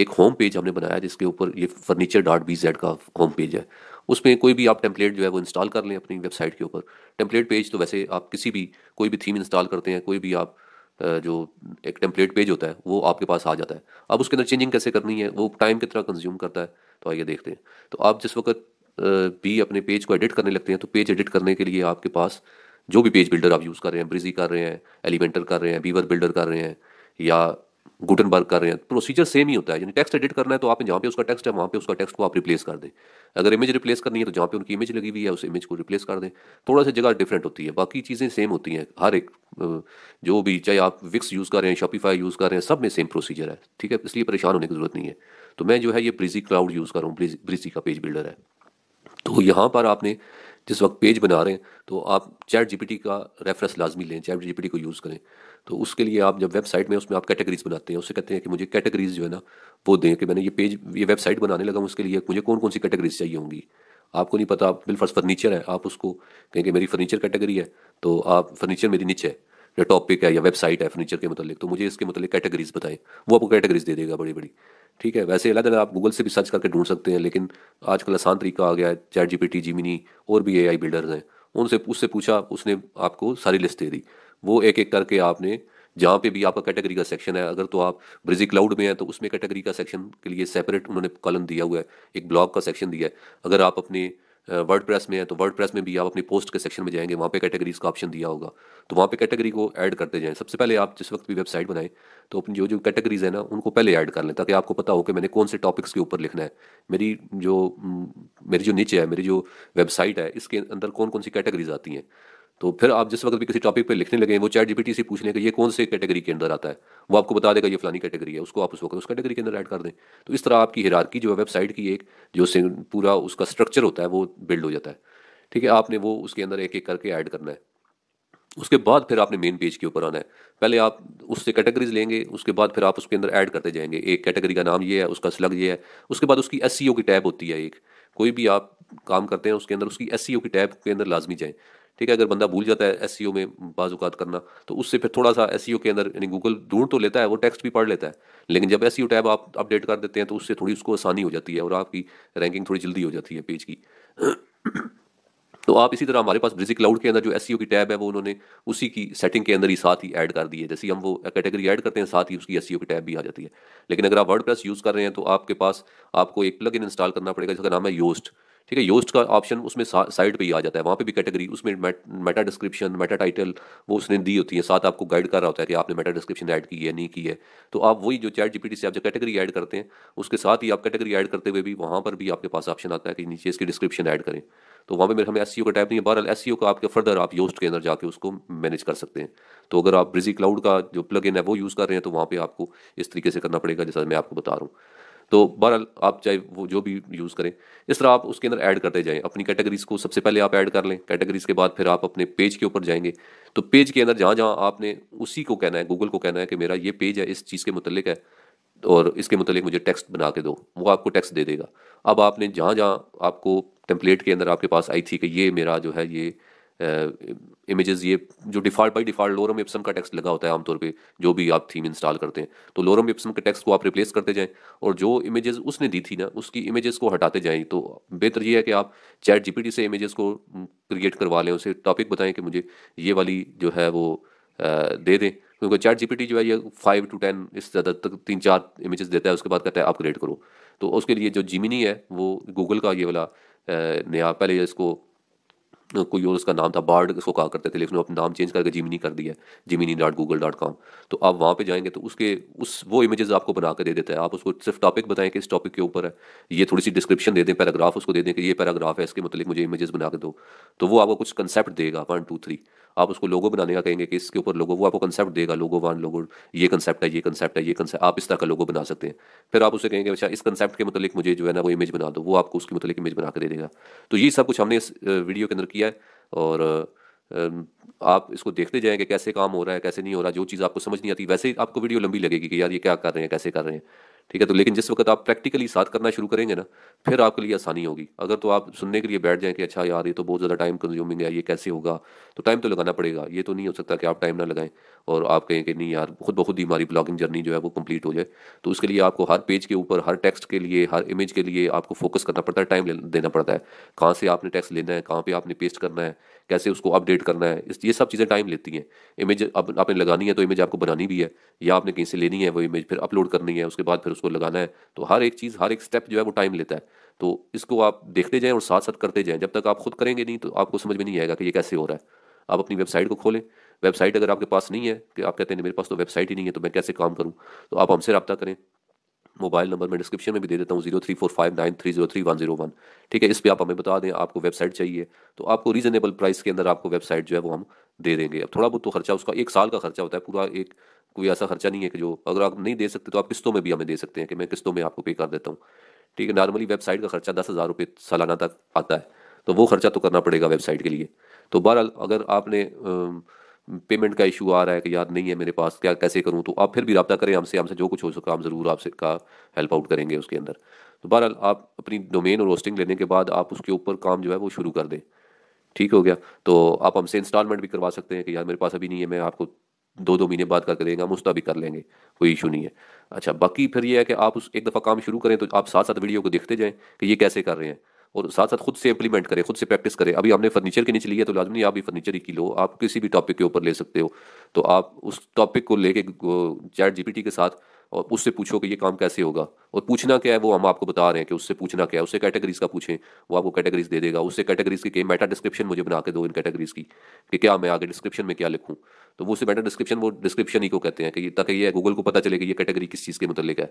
एक home page हमने बनाया जिसके ऊपर ये फर्नीचर डॉट बी जेड का होम पेज है उसमें कोई भी आप टेम्पलेट जो है वो इंस्टॉल कर लें अपनी वेबसाइट के ऊपर टेम्पलेट पेज तो वैसे आप किसी भी कोई भी थीम इंस्टॉल करते हैं कोई भी आप जो एक टेम्पलेट पेज होता है वो आपके पास आ जाता है अब उसके अंदर चेंजिंग कैसे करनी है वो टाइम कितना कंज्यूम करता है तो आइए देखते हैं तो आप जिस वक्त भी अपने पेज को एडिट करने लगते हैं तो पेज एडिट करने के लिए आपके पास जो भी पेज बिल्डर आप यूज़ कर रहे हैं ब्रिजी कर रहे हैं एलिमेंटर कर रहे हैं बीवर बिल्डर कर रहे हैं या गुटनबर्ग कर रहे हैं प्रोसीजर तो सेम ही होता है यानी टेक्स्ट एडिट करना है तो आप जहाँ पे उसका टेक्स्ट है वहाँ पे उसका टेक्स्ट को आप रिप्लेस कर दें अगर इमेज रिप्लेस करनी है तो जहाँ पे उनकी इमेज लगी हुई है उस इमेज को रिप्लेस कर दें थोड़ा सा जगह डिफरेंट होती है बाकी चीज़ें सेम होती हैं हर एक जो भी चाहे आप विक्स यूज़ कर रहे हैं शॉपीफाई यूज़ कर रहे हैं सब में सेम प्रोसीजर है ठीक है इसलिए परेशान होने की जरूरत नहीं है तो मैं जो है ये ब्रिजी क्लाउड यूज़ कर रहा हूँ ब्रिजी का पेज बिल्डर है तो यहाँ पर आपने जिस वक्त पेज बना रहे हैं तो आप चैट जी का रेफरेंस लाजमी लें चैट जी को यूज़ करें तो उसके लिए आप जब वेबसाइट में उसमें आप कैटेगरीज बनाते हैं उससे कहते हैं कि मुझे कैटेगरीज जो है ना वो दें कि मैंने ये पेज ये वेबसाइट बनाने लगा उसके लिए मुझे कौन कौन सी कैटेगरीज चाहिए होंगी आपको नहीं पता आप बिलफर्स फर्नीचर है आप उसको कहेंगे मेरी फर्नीचर कैटेगरी है तो आप फर्नीचर मेरी नीचे है या टॉपिक है या वेबसाइट है फर्नीचर के मतलब तो मुझे इसके मतलब कैटेगरीज बताएं वो आपको कैटेगरीज दे देगा बड़ी बड़ी ठीक है वैसे अलग अलग आप गूगल से भी सर्च करके ढूंढ सकते हैं लेकिन आजकल आसान तरीका आ गया है chat G P T Gemini और भी ए आई बिल्डर्स हैं उनसे उससे पूछा उसने आपको सारी लिस्ट दे दी वो एक एक करके आपने जहाँ पे भी आपका कैटेगरी का सेक्शन है अगर तो आप ब्रिजी क्लाउड में हैं तो उसमें कैटेगरी का सेक्शन के लिए सेपरेट उन्होंने कॉलम दिया हुआ है एक ब्लॉग का सेक्शन दिया है अगर आप अपने वर्ड प्रेस में है तो वर्ड प्रेस में भी आप अपनी पोस्ट के सेक्शन में जाएंगे वहाँ पे कैटेगरीज का ऑप्शन दिया होगा तो वहाँ पे कैटेगरी को ऐड करते जाएं सबसे पहले आप जिस वक्त भी वेबसाइट बनाएं तो अपनी जो जो कैटेगरीज है ना उनको पहले ऐड कर लें ताकि आपको पता हो कि मैंने कौन से टॉपिक्स के ऊपर लिखना है मेरी जो मेरी जो नीचे है मेरी जो वेबसाइट है इसके अंदर कौन कौन सी कैटेगरीज आती हैं तो फिर आप जिस वक्त भी किसी टॉपिक पे लिखने लगे वो चैट जीपीटी से पूछ लें कि ये कौन से कैटेगरी के अंदर आता है वो आपको बता देगा ये फलानी कैटेगरी है उसको आप उस वक्त उस कैटेगरी के अंदर ऐड कर दें तो इस तरह आपकी हिरारकी जो है वेबसाइट की एक जो पूरा उसका स्ट्रक्चर होता है वो बिल्ड हो जाता है ठीक है आपने वो उसके अंदर एक एक करके ऐड करना है उसके बाद फिर आपने मेन पेज के ऊपर आना है पहले आप उससे कैटेगरीज लेंगे उसके बाद फिर आप उसके अंदर ऐड करते जाएंगे एक कैटेगरी का नाम ये है उसका स्लग ये है उसके बाद उसकी एस e की टैब होती है एक कोई भी आप काम करते हैं उसके अंदर उसकी एस e की टैब के अंदर लाजमी जाएँ ठीक है अगर बंदा भूल जाता है एस e में बाजूकात करना तो उससे फिर थोड़ा सा एस e के अंदर यानी गूगल ढूंढ तो लेता है वो टेक्स्ट भी पढ़ लेता है लेकिन जब एस टैब e आप अपडेट कर देते हैं तो उससे थोड़ी उसको आसानी हो जाती है और आपकी रैंकिंग थोड़ी जल्दी हो जाती है पेज की तो आप इसी तरह हमारे पास ब्रिजिक क्लाउड के अंदर जो एस की टैब है वो उन्होंने उसी की सेटिंग के अंदर ही साथ ही ऐड कर दी है जैसे हम वो कैटेगरी ऐड करते हैं साथ ही उसकी एस की टैब भी आ जाती है लेकिन अगर आप वर्ड यूज़ कर रहे हैं तो आपके पास आपको एक प्लग इंस्टॉल करना पड़ेगा जिसका नाम है योस्ट ठीक है योस्ट का ऑप्शन उसमें साइड पे ही आ जाता है वहाँ पे भी कैटेगरी उसमें मेटा डिस्क्रिप्शन मेटा टाइटल वो उसने दी होती है साथ आपको गाइड कर रहा होता है कि आपने मेटा डिस्क्रिप्शन ऐड की है नहीं की है तो आप वही जो चैट जीपीटी से आप जो कैटेगरी ऐड करते हैं उसके साथ ही आप कैटेगरी ऐड करते हुए भी वहाँ पर भी आपके पास ऑप्शन आता है कि नीचे इसकी डिस्क्रिप्शन ऐड करें तो वहाँ पर मेरे हमें एस e का टाइप नहीं है बहरहाल एस e का आपके फर्दर आप योस्ट के अंदर जाके उसको मैनेज कर सकते हैं तो अगर आप ब्रिजी क्लाउड का जो प्लग है वो यूज़ कर रहे हैं तो वहाँ पर आपको इस तरीके से करना पड़ेगा जैसा मैं आपको बता रहा हूँ तो बहरहाल आप चाहे वो जो भी यूज़ करें इस तरह आप उसके अंदर ऐड करते जाएं अपनी कैटेगरीज को सबसे पहले आप ऐड कर लें कैटेगरीज के बाद फिर आप अपने पेज के ऊपर जाएंगे तो पेज के अंदर जहाँ जहाँ आपने उसी को कहना है गूगल को कहना है कि मेरा ये पेज है इस चीज़ के मतलब है और इसके मतलब मुझे टेक्स्ट बना के दो वो आपको टेक्स्ट दे देगा अब आपने जहाँ जहाँ आपको टेम्पलेट के अंदर आपके पास आई थी कि ये मेरा जो है ये इमेजेस ये जो default by default lorem ipsum का टेक्स्ट लगा होता है आमतौर पे जो भी आप थीम इंस्टॉल करते हैं तो लोरम एप्सम के टेक्स्ट को आप रिप्लेस करते जाएं और जो इमेजेस उसने दी थी ना उसकी इमेजेस को हटाते जाएं तो बेहतर ये है कि आप चैट जीपीटी से इमेजेस को क्रिएट करवा लें उसे टॉपिक बताएं कि मुझे ये वाली जो है वो दे दें क्योंकि चैट जीपीटी जो है ये फाइव टू टेन इस ज़्यादा तक तीन चार इमेजेस देता है उसके बाद कहता है क्रिएट करो तो उसके लिए जो जिमिनी है वो गूगल का ये वाला नया पहले इसको कोई और उसका नाम था बार्ड उसको कहा करते थे लेकिन अपना नाम चेंज करके जिमिनी कर दिया Gemini dot Google dot com तो आप वहाँ पे जाएंगे तो उसके उस वो इमेजेस आपको बना के दे देता है आप उसको सिर्फ टॉपिक बताएं कि इस टॉपिक के ऊपर है ये थोड़ी सी डिस्क्रिप्शन दे दें पैराग्राफ उसको दे दें कि ये पैराग्राफ है इसके मतलब मुझे इमेजेस बना के दो तो वो आपको कुछ कंसेप्ट देगा वन टू थ्री आप उसको लोगो बनाने का कहेंगे कि इसके ऊपर लोगो वो आपको कंसेप्ट देगा लोगो वन लोगो ये कंसेप्ट है ये कंसेप्ट है ये कंसेप्ट आप इस तरह का लोगो बना सकते हैं फिर आप उसे कहेंगे अच्छा इस कंसेप्ट के मतलब मुझे जो है ना वो इमेज बना दो वो आपको उसके मतलब इमेज बना के दे देगा तो ये सब कुछ हमने इस वीडियो के अंदर किया है और आप इसको देखते जाएंगे कि कैसे काम हो रहा है कैसे नहीं हो रहा जो चीज़ आपको समझ नहीं आती वैसे ही आपको वीडियो लंबी लगेगी कि यार ये क्या कर रहे हैं कैसे कर रहे हैं ठीक है तो लेकिन जिस वक्त आप प्रैक्टिकली साथ करना शुरू करेंगे ना फिर आपके लिए आसानी होगी अगर तो आप सुनने के लिए बैठ जाएं कि अच्छा यार ये तो बहुत ज़्यादा टाइम कंज्यूमिंग है ये कैसे होगा तो टाइम तो लगाना पड़ेगा ये तो नहीं हो सकता कि आप टाइम ना लगाएं और आप कहें कि नहीं यार खुद बहुत ही हमारी ब्लॉगिंग जर्नी जो है वो कंप्लीट हो जाए तो उसके लिए आपको हर पेज के ऊपर हर टेक्स्ट के लिए हर इमेज के लिए आपको फोकस करना पड़ता है टाइम देना पड़ता है कहाँ से आपने टेक्स्ट लेना है कहाँ पर आपने पेस्ट करना है कैसे उसको अपडेट करना है इस ये सब चीज़ें टाइम लेती हैं इमेज अब आपने लगानी है तो इमेज आपको बनानी भी है या आपने कहीं से लेनी है वो इमेज फिर अपलोड करनी है उसके बाद फिर उसको लगाना है तो हर एक चीज़ हर एक स्टेप जो है वो टाइम लेता है तो इसको आप देखते जाएँ और साथ साथ करते जाएँ जब तक आप खुद करेंगे नहीं तो आपको समझ में नहीं आएगा कि ये कैसे हो रहा है आप अपनी वेबसाइट को खोलें वेबसाइट अगर आपके पास नहीं है कि आप कहते हैं मेरे पास तो वेबसाइट ही नहीं है तो मैं कैसे काम करूँ तो आप हमसे रब्ता करें मोबाइल नंबर मैं डिस्क्रिप्शन में भी दे देता हूँ zero three four five nine three zero three one zero one ठीक है इस पर आप हमें बता दें आपको वेबसाइट चाहिए तो आपको रीजनेबल प्राइस के अंदर आपको वेबसाइट जो है वो हम दे देंगे अब थोड़ा बहुत तो खर्चा उसका एक साल का खर्चा होता है पूरा एक कोई ऐसा खर्चा नहीं है कि जो अगर आप नहीं दे सकते तो आप किस्तों में भी हमें दे सकते हैं कि मैं किस्तों में आपको पे कर देता हूँ ठीक है नॉर्मली वेबसाइट का खर्चा दस हज़ार रुपये सालाना तक आता है तो वो खर्चा तो करना पड़ेगा वेबसाइट के लिए तो बहरहाल अगर आपने पेमेंट का इशू आ रहा है कि यार नहीं है मेरे पास क्या कैसे करूँ तो आप फिर भी रब्ता करें हमसे हमसे जो कुछ हो सका हम ज़रूर आपसे का हेल्प आउट करेंगे उसके अंदर तो बहरहाल आप अपनी डोमेन और होस्टिंग लेने के बाद आप उसके ऊपर काम जो है वो शुरू कर दें ठीक हो गया तो आप हमसे इंस्टॉलमेंट भी करवा सकते हैं कि यार मेरे पास अभी नहीं है मैं आपको दो दो महीने बाद करके देंगे हम उसका भी कर लेंगे कोई इशू नहीं है अच्छा बाकी फिर ये है कि आप उस एक दफ़ा काम शुरू करें तो आप साथ साथ वीडियो को देखते जाएं कि ये कैसे कर रहे हैं और साथ साथ खुद से इंप्लीमेंट करें खुद से प्रैक्टिस करें अभी हमने फर्नीचर के नीचे लिया तो लाजमी आप भी फर्नीचर ही की लो आप किसी भी टॉपिक के ऊपर ले सकते हो तो आप उस टॉपिक को लेके चैट जीपीटी के साथ और उससे पूछो कि ये काम कैसे होगा और पूछना क्या है वो हम आपको बता रहे हैं कि उससे पूछना क्या है उससे कैटेगरीज का पूछें वो आपको कैटेगरीज दे देगा उससे कैटेगरीज की मेटा डिस्क्रिप्शन मुझे बना के दो इन कैटेगरीज की कि क्या मैं आगे डिस्क्रिप्शन में क्या लिखूँ तो वो उससे मेटा डिस्क्रिप्शन वो डिस्क्रिप्शन ही को कहते हैं कि ताकि ये गूगल को पता चले कि ये कैटेगरी किस चीज़ के मतलब है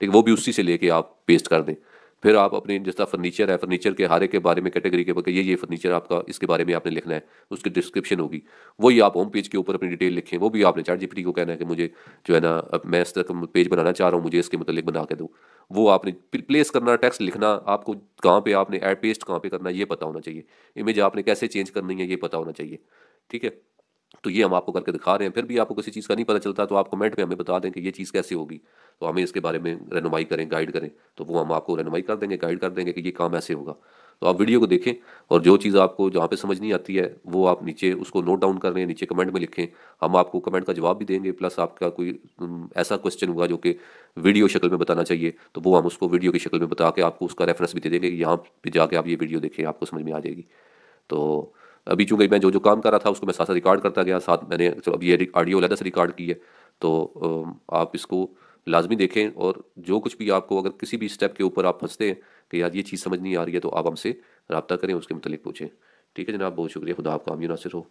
ठीक है वो भी उसी से लेके आप पेस्ट कर दें फिर आप अपने जिस तरह फर्नीचर है फर्नीचर के हारे के बारे में कैटेगरी के बगैर ये ये फर्नीचर आपका इसके बारे में आपने लिखना है उसकी डिस्क्रिप्शन होगी वही आप होम पेज के ऊपर अपनी डिटेल लिखें वो भी आपने चैट जीपीटी को कहना है कि मुझे जो है ना मैं इस तरह पेज बनाना चाह रहा हूँ मुझे इसके मतलब बना के दो वो आपने प्लेस करना टेक्स्ट लिखना आपको कहाँ पे आपने एड पेस्ट कहाँ पर करना ये पता होना चाहिए इमेज आपने कैसे चेंज करनी है ये पता होना चाहिए ठीक है तो ये हम आपको करके दिखा रहे हैं फिर भी आपको किसी चीज़ का नहीं पता चलता तो आप कमेंट में हमें बता दें कि ये चीज़ कैसे होगी तो हमें इसके बारे में रहनुमाई करें गाइड करें तो वो हम आपको रहनुमाई कर देंगे गाइड कर देंगे कि ये काम ऐसे होगा तो आप वीडियो को देखें और जो चीज़ आपको जहाँ पे समझ नहीं आती है वो आप नीचे उसको नोट डाउन कर लें नीचे कमेंट में लिखें हम आपको कमेंट का जवाब भी देंगे प्लस आपका कोई ऐसा क्वेश्चन होगा जो कि वीडियो शक्ल में बताना चाहिए तो वो हम उसको वीडियो की शक्ल में बता के आपको उसका रेफरेंस भी दे देंगे यहाँ पर जाके आप ये वीडियो देखें आपको समझ में आ जाएगी तो अभी चूँकि मैं जो जो काम कर रहा था उसको मैं साथ साथ रिकॉर्ड करता गया साथ मैंने अब ये ऑडियो अलहदा से रिकॉर्ड की है तो आप इसको लाजमी देखें और जो कुछ भी आपको अगर किसी भी स्टेप के ऊपर आप फंसते हैं कि यार ये चीज़ समझ नहीं आ रही है तो आप हमसे रबता करें उसके मतलब पूछें ठीक है जनाब बहुत शुक्रिया खुदा आपका आमिर नासिर हो